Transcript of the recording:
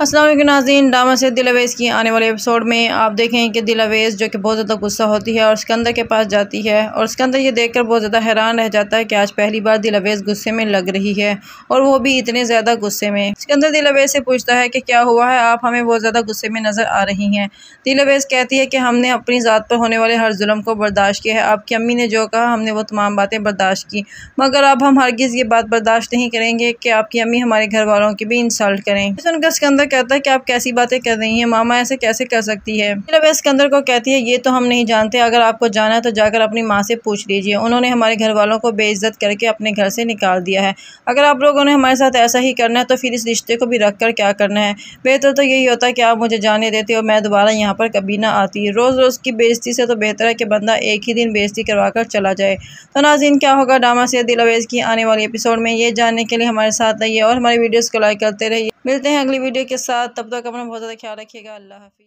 असलम नाजीन डामा से दिल अवेज़ की आने वाले एपिसोड में आप देखें कि दिल अवेज़ जो कि बहुत ज़्यादा गुस्सा होती है और सिकंदर के पास जाती है और सिकंदर ये देखकर बहुत ज़्यादा हैरान रह जाता है कि आज पहली बार दिल अवेज़ गुस्से में लग रही है और वो भी इतने ज़्यादा गुस्से में सिकंदर दिल अवेज़ से पूछता है कि क्या हुआ है आप हमें बहुत ज़्यादा गुस्से में नज़र आ रही हैं दिल अवेज़ कहती है कि हमने अपनी ज़ात पर होने वाले हर जुलम को बर्दाश्त किया है आपकी अम्मी ने जो कहा हमने वो तमाम बातें बर्दाश्त की मगर अब हम हरगिज़ ये बात बर्दाश्त नहीं करेंगे कि आपकी अम्मी हमारे घर वालों की भी इंसल्ट करें सुनकर सिकंदर कहता है कि आप कैसी बातें कर रही हैं मामा ऐसे कैसे कर सकती है फिर सिकंदर को कहती है ये तो हम नहीं जानते अगर आपको जाना है तो जाकर अपनी माँ से पूछ लीजिए उन्होंने हमारे घर वालों को बेइज्जत करके अपने घर से निकाल दिया है अगर आप लोगों ने हमारे साथ ऐसा ही करना है तो फिर इस रिश्ते को भी रख कर क्या करना है बेहतर तो यही होता है कि आप मुझे जाने देते हो मैं दोबारा यहाँ पर कभी ना आती रोज़ रोज़ की बेइज्जती से तो बेहतर है कि बंदा एक ही दिन बेइज्जती करवा कर चला जाए तो नाजीन क्या होगा डामा से दिलावेज़ की आने वाली एपिसोड में ये जानने के लिए हमारे साथ रहिए और हमारे वीडियोज़ को लाइक करते रहिए मिलते हैं अगली वीडियो के साथ तब तक अपना बहुत ज़्यादा ख्याल रखिएगा अल्लाह हाफि